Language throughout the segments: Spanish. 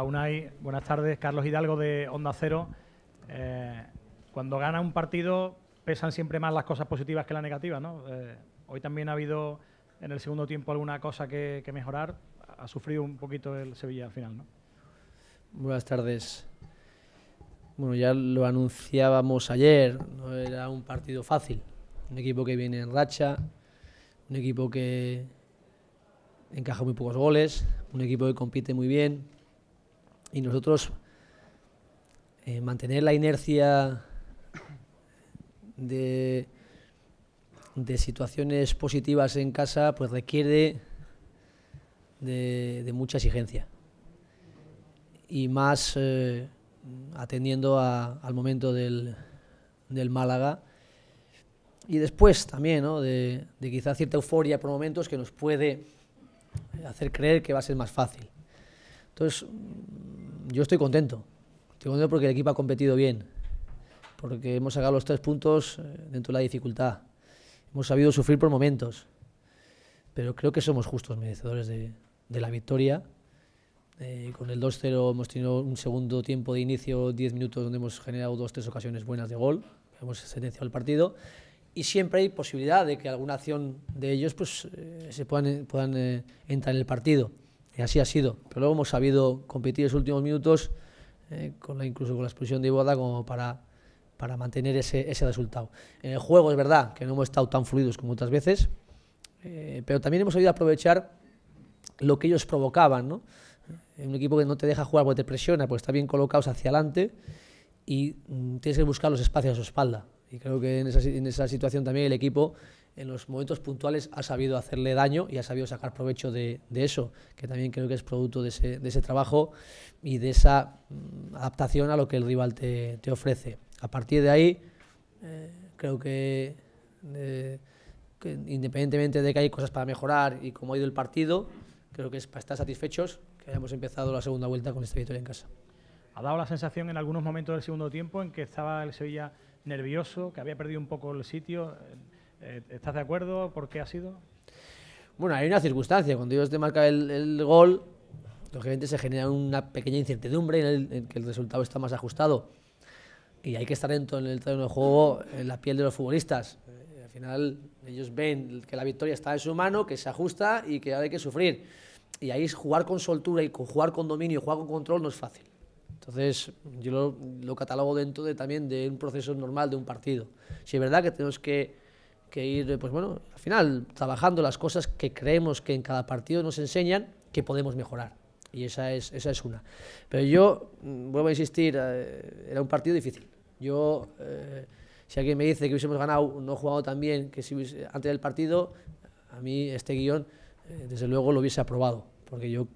Aún Unai, buenas tardes. Carlos Hidalgo de Onda Cero. Eh, cuando gana un partido pesan siempre más las cosas positivas que las negativas, ¿no? Eh, hoy también ha habido en el segundo tiempo alguna cosa que, que, mejorar. Ha sufrido un poquito el Sevilla al final, ¿no? Buenas tardes. Bueno, ya lo anunciábamos ayer, no era un partido fácil. Un equipo que viene en racha, un equipo que encaja muy pocos goles, un equipo que compite muy bien, y nosotros eh, mantener la inercia de, situaciones positivas en casa pues requiere de, mucha exigencia y más eh, atendiendo al momento del, Málaga y después también de, de quizá cierta euforia por momentos que nos puede hacer creer que va a ser más fácil. Entonces, yo estoy contento. Estoy contento porque el equipo ha competido bien, porque hemos sacado los tres puntos eh, dentro de la dificultad. Hemos sabido sufrir por momentos, pero creo que somos justos merecedores de, la victoria. Eh, con el 2-0 hemos tenido un segundo tiempo de inicio, 10 minutos, donde hemos generado dos, tres ocasiones buenas de gol. Hemos sentenciado el partido y siempre hay posibilidad de que alguna acción de ellos pues, eh, se puedan, entrar en el partido así ha sido. Pero luego hemos sabido competir los últimos minutos, eh, con la, incluso con la expulsión de Iboda, como para, para mantener ese, resultado. En el juego es verdad que no hemos estado tan fluidos como otras veces, eh, pero también hemos sabido aprovechar lo que ellos provocaban. ¿no? Eh, un equipo que no te deja jugar porque te presiona, porque está bien colocados hacia adelante y mm, tienes que buscar los espacios a su espalda. Y creo que en esa, en esa situación también el equipo en los momentos puntuales ha sabido hacerle daño y ha sabido sacar provecho de, eso, que también creo que es producto de ese, trabajo y de esa mm, adaptación a lo que el rival te, te ofrece. A partir de ahí, eh, creo eh, que, independientemente de que hay cosas para mejorar y cómo ha ido el partido, creo que es para estar satisfechos que hayamos empezado la segunda vuelta con esta victoria en casa. Ha dado la sensación en algunos momentos del segundo tiempo en que estaba el Sevilla nervioso, que había perdido un poco el sitio. Eh, eh, ¿Estás de acuerdo? ¿Por qué ha sido? Bueno, hay una circunstancia. Cuando ellos te marca el, el gol, lógicamente se genera una pequeña incertidumbre en, el, que el resultado está más ajustado. Y hay que estar dentro en el terreno de juego, en la piel de los futbolistas. Eh, al final, ellos ven que la victoria está en su mano, que se ajusta y que hay que sufrir. Y ahí es jugar con soltura y con, jugar con dominio, jugar con control no es fácil. Entonces, yo lo, catalogo dentro de, también de un proceso normal de un partido. Si es verdad que tenemos que que ir, pues bueno, al final trabajando las cosas que creemos que en cada partido nos enseñan que podemos mejorar. Y esa es, esa es una. Pero yo, mm, vuelvo a insistir, eh, era un partido difícil. Yo, eh, si alguien me dice que hubiésemos ganado, no jugado tan bien que si antes del partido, a mí este guión, eh, desde luego, lo hubiese aprobado. Porque yo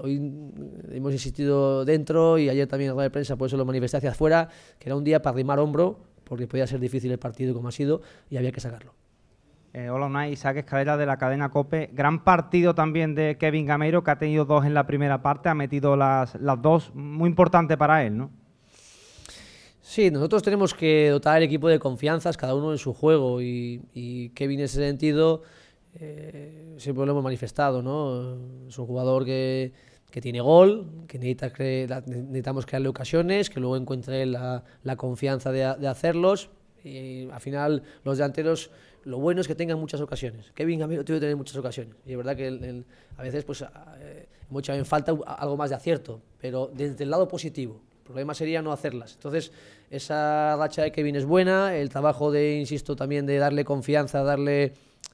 hoy mm, hemos insistido dentro y ayer también en la de prensa, por eso lo manifesté hacia afuera, que era un día para rimar hombro porque podía ser difícil el partido como ha sido y había que sacarlo. Eh, hola, Unai, Isaac Escalera de la cadena COPE. Gran partido también de Kevin Gameiro, que ha tenido dos en la primera parte, ha metido las, dos, muy importante para él, ¿no? Sí, nosotros tenemos que dotar al equipo de confianzas, cada uno en su juego, y, Kevin en ese sentido eh, siempre lo hemos manifestado, ¿no? Es un jugador que que tiene gol, que necesita que necesitamos crearle ocasiones, que luego encuentre la, confianza de, hacerlos. Y al final los delanteros, lo bueno es que tengan muchas ocasiones. Kevin Gamero tiene que tener muchas ocasiones. Y es verdad que a veces pues, eh, mucha, falta algo más de acierto, pero desde el lado positivo. El problema sería no hacerlas. Entonces, esa racha de Kevin es buena, el trabajo de, insisto, también de darle confianza, darle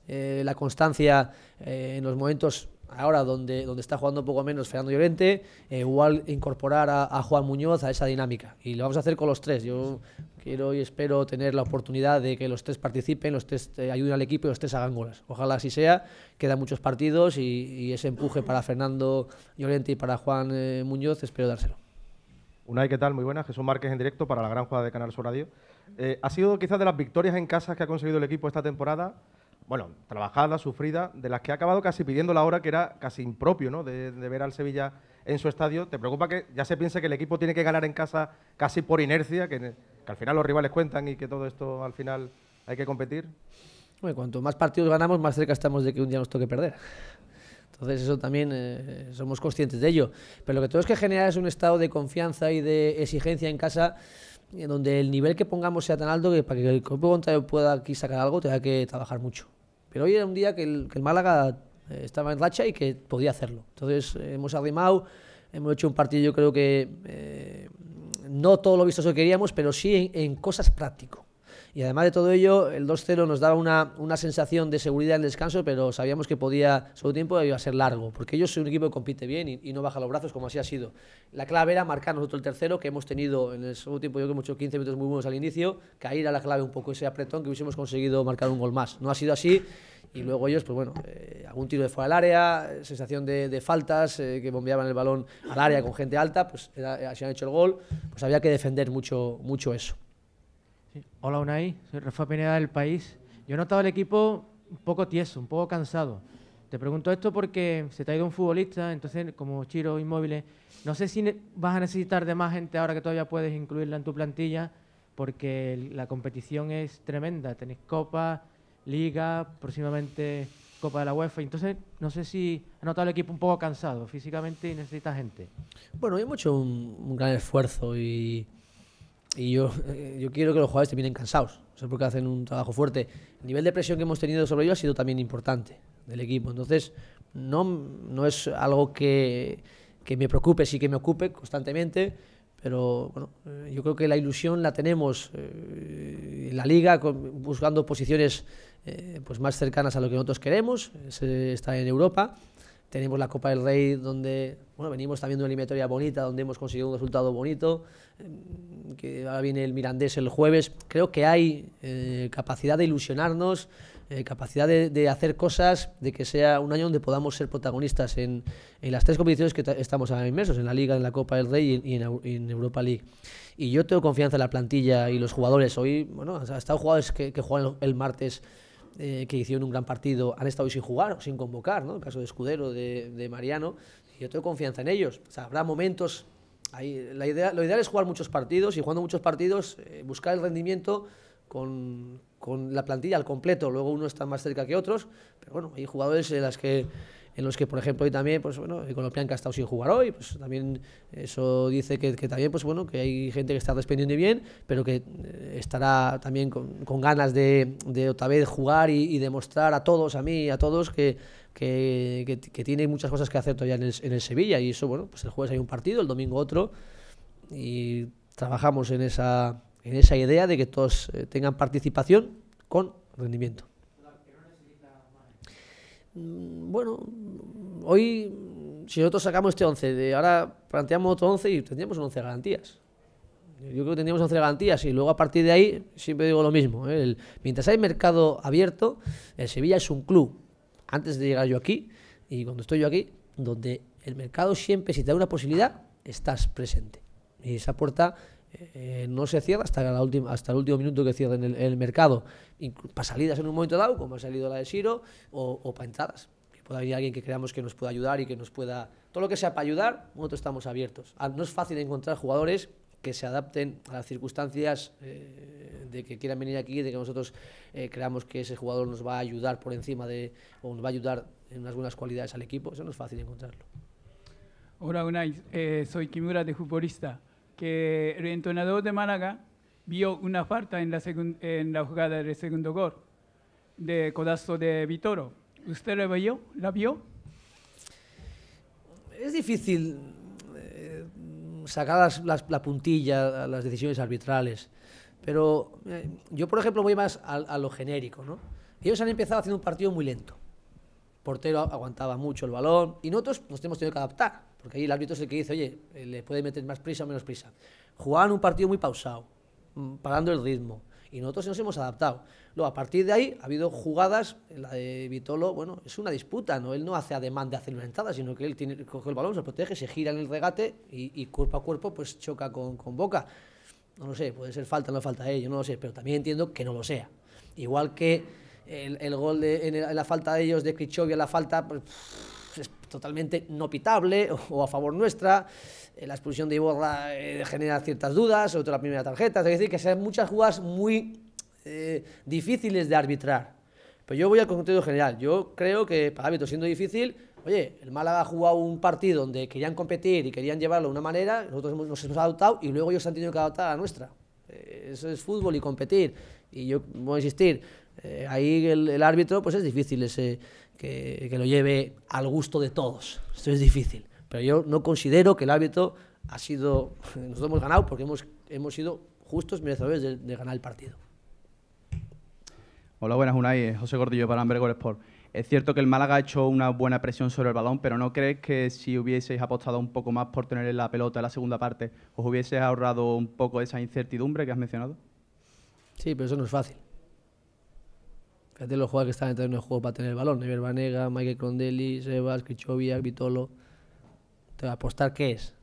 eh, la constancia eh, en los momentos ahora donde, donde está jugando poco menos Fernando Llorente, eh, igual incorporar a, Juan Muñoz a esa dinámica. Y lo vamos a hacer con los tres. Yo quiero y espero tener la oportunidad de que los tres participen, los tres eh, ayuden al equipo y los tres hagan goles. Ojalá así sea. Quedan muchos partidos y, ese empuje para Fernando Llorente y para Juan eh, Muñoz espero dárselo. Unai, ¿qué tal? Muy buena. Jesús Márquez en directo para la gran jugada de Canal Sur Radio. ha sido quizás de las victorias en casa que ha conseguido el equipo esta temporada bueno, trabajada, sufrida, de las que ha acabado casi pidiendo la hora, que era casi impropio, ¿no? De, ver al Sevilla en su estadio. ¿Te preocupa que ya se piense que el equipo tiene que ganar en casa casi por inercia, que, al final los rivales cuentan y que todo esto al final hay que competir? Bueno, cuanto más partidos ganamos, más cerca estamos de que un día nos toque perder. Entonces eso también eh, somos conscientes de ello. Pero lo que tenemos que generar es un estado de confianza y de exigencia en casa en donde el nivel que pongamos sea tan alto que para que el cuerpo contrario pueda aquí sacar algo, tenga que trabajar mucho. Pero hoy era un día que el, el Málaga eh, estaba en racha y que podía hacerlo. Entonces eh, hemos arrimado, hemos hecho un partido yo creo que eh, no todo lo visto que queríamos, pero sí en, en cosas prácticas. Y además de todo ello, el 2-0 nos daba una, sensación de seguridad en el descanso, pero sabíamos que podía, su tiempo iba a ser largo, porque ellos son un equipo que compite bien y, no baja los brazos, como así ha sido. La clave era marcar nosotros el tercero, que hemos tenido en el segundo tiempo, yo creo que hemos 15 minutos muy buenos al inicio, caer a la clave un poco ese apretón que hubiésemos conseguido marcar un gol más. No ha sido así. Y luego ellos, pues bueno, eh, algún tiro de fuera del área, sensación de, faltas, eh, que bombeaban el balón al área con gente alta, pues así han hecho el gol, pues había que defender mucho, mucho eso. Hola Unai, soy Rafa Pineda del País. Yo he notado el equipo un poco tieso, un poco cansado. Te pregunto esto porque se te ha ido un futbolista, entonces como Chiro inmóvil, no sé si vas a necesitar de más gente ahora que todavía puedes incluirla en tu plantilla, porque la competición es tremenda. Tenéis Copa, Liga, próximamente Copa de la UEFA. Entonces, no sé si has notado el equipo un poco cansado físicamente y necesita gente. Bueno, hemos mucho un gran esfuerzo y y yo, eh, yo quiero que los jugadores terminen cansados, porque hacen un trabajo fuerte. El nivel de presión que hemos tenido sobre ellos ha sido también importante del equipo. Entonces, no, no es algo que, que me preocupe, sí que me ocupe constantemente, pero bueno, eh, yo creo que la ilusión la tenemos eh, en la liga buscando posiciones pues más cercanas a lo que nosotros queremos, se está en Europa tenemos la Copa del Rey, donde bueno, venimos también de una eliminatoria bonita, donde hemos conseguido un resultado bonito, em, que ahora viene el Mirandés el jueves. Creo que hay eh, capacidad de ilusionarnos, eh, capacidad de, hacer cosas, de que sea un año donde podamos ser protagonistas en, las tres competiciones que estamos ahora inmersos, en la Liga, en la Copa del Rey y, en, Europa League. Y yo tengo confianza en la plantilla y los jugadores. Hoy, bueno, hasta estado jugadores que juegan el martes eh, que hicieron un gran partido han estado sin jugar, sin convocar, ¿no? el caso de Escudero, de, Mariano, yo tengo confianza en ellos. habrá momentos, ahí, la idea, lo ideal es jugar muchos partidos y jugando muchos partidos eh, buscar el rendimiento con, la plantilla al completo. Luego uno está más cerca que otros, pero bueno, hay jugadores de las que en los que, por ejemplo, hoy también, pues bueno, lo que ha estado sin jugar hoy, pues también eso dice que, también, pues bueno, que hay gente que está respondiendo bien, pero que eh, estará también con, ganas de, otra vez jugar y, demostrar a todos, a mí, a todos, que, que, tiene muchas cosas que hacer todavía en en el Sevilla. Y eso, bueno, pues el jueves hay un partido, el domingo otro, y trabajamos en esa, en esa idea de que todos eh, tengan participación con rendimiento. Mm, bueno, hoy, si nosotros sacamos este 11, de ahora planteamos otro 11 y tendríamos un 11 garantías. Yo creo que tendríamos 11 garantías y luego a partir de ahí, siempre digo lo mismo, ¿eh? mientras hay mercado abierto, el Sevilla es un club, antes de llegar yo aquí y cuando estoy yo aquí, donde el mercado siempre, si te da una posibilidad, estás presente. Y esa puerta eh, no se cierra hasta, la última, hasta el último minuto que cierren el, el mercado. para salidas en un momento dado, como ha salido la de Siro, o, para entradas. Que pueda haber alguien que creamos que nos pueda ayudar y que nos pueda. Todo lo que sea para ayudar, nosotros estamos abiertos. Ah, no es fácil encontrar jugadores que se adapten a las circunstancias eh, de que quieran venir aquí, de que nosotros eh, creamos que ese jugador nos va a ayudar por encima de, o nos va a ayudar en unas buenas cualidades al equipo, eso no es fácil encontrarlo. Hola Unai, soy Kimura de Futbolista que el entrenador de Málaga vio una falta en la, en la jugada del segundo gol de codazo de Vitoro. ¿Usted la vio? ¿La vio? Es difícil eh, sacar las, la puntilla a las decisiones arbitrales, pero eh, yo, por ejemplo, voy más a, lo genérico. ¿no? Ellos han empezado haciendo un partido muy lento. portero aguantaba mucho el balón y nosotros nos hemos tenido que adaptar porque ahí el árbitro es el que dice, oye, eh, le puede meter más prisa o menos prisa. Jugaban un partido muy pausado, mm, pagando el ritmo, y nosotros nos hemos adaptado. Luego, a partir de ahí, ha habido jugadas, la de Vitolo, bueno, es una disputa, ¿no? Él no hace ademán de hacer una entrada, sino que él tiene, coge el balón, se protege, se gira en el regate y, cuerpo a cuerpo pues choca con, Boca. No lo sé, puede ser falta, no falta de ellos, no lo sé, pero también entiendo que no lo sea. Igual que el, gol de, en, la falta de ellos de y la falta... Pues, es totalmente no pitable o a favor nuestra. Eh, la expulsión de Iborra eh, genera ciertas dudas, sobre todo la primera tarjeta. Es decir, que sean muchas jugadas muy eh, difíciles de arbitrar. Pero yo voy al contenido general. Yo creo que para árbitro siendo difícil, oye, el Málaga ha jugado un partido donde querían competir y querían llevarlo de una manera, nosotros nos hemos adaptado y luego ellos han tenido que adaptar a nuestra. Eso es fútbol y competir. Y yo voy a insistir, eh, ahí el, árbitro, pues es difícil ese que, lo lleve al gusto de todos. Esto es difícil. Pero yo no considero que el árbitro ha sido. Nosotros hemos ganado porque hemos, hemos sido justos merecedores de, de ganar el partido. Hola, buenas, Unai. José Gordillo para Gold Sport. Es cierto que el Málaga ha hecho una buena presión sobre el balón, pero ¿no crees que si hubieseis apostado un poco más por tener la pelota en la segunda parte, os hubiese ahorrado un poco esa incertidumbre que has mencionado? Sí, pero eso no es fácil. Fíjate los jugadores que están dentro de un juego para tener el balón. Ever Banega, Michael Condelli, Sebas, Kichovia, Vitolo. a ¿apostar qué es?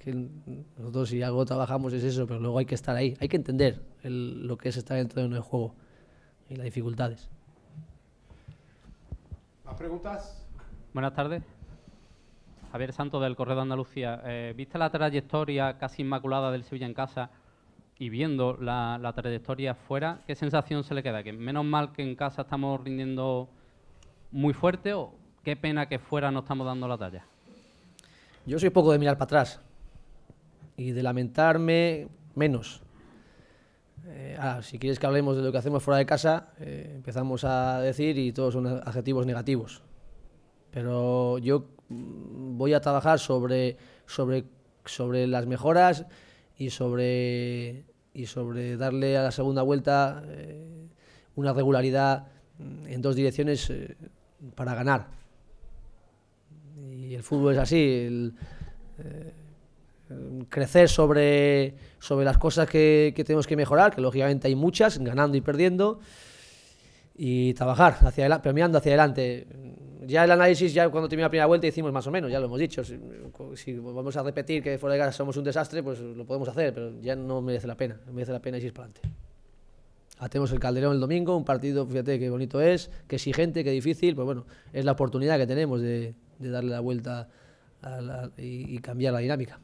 Que nosotros si algo trabajamos es eso, pero luego hay que estar ahí. Hay que entender lo que es estar dentro de un juego y las dificultades. ¿Más preguntas? Buenas tardes. Javier Santos del Correo de Andalucía. Eh, ¿Viste la trayectoria casi inmaculada del Sevilla en casa y viendo la, trayectoria fuera, ¿qué sensación se le queda? ¿Que menos mal que en casa estamos rindiendo muy fuerte o qué pena que fuera no estamos dando la talla? Yo soy poco de mirar para atrás y de lamentarme menos. Eh, ahora, si quieres que hablemos de lo que hacemos fuera de casa, eh, empezamos a decir y todos son adjetivos negativos. Pero yo mm, voy a trabajar sobre, sobre, sobre las mejoras y sobre y sobre darle a la segunda vuelta eh, una regularidad en dos direcciones eh, para ganar. Y el fútbol es así, eh, crecer sobre, las cosas que tenemos que mejorar, que lógicamente hay muchas, ganando y perdiendo y trabajar hacia adelante, pero hacia adelante. Ya el análisis, ya cuando tuvimos la primera vuelta, hicimos más o menos, ya lo hemos dicho. Si, vamos a repetir que fuera de casa somos un desastre, pues lo podemos hacer, pero ya no merece la pena, no merece la pena irse para adelante. Hacemos el Calderón el domingo, un partido, fíjate qué bonito es, qué exigente, qué difícil, pues bueno, es la oportunidad que tenemos de, darle la vuelta y cambiar la dinámica.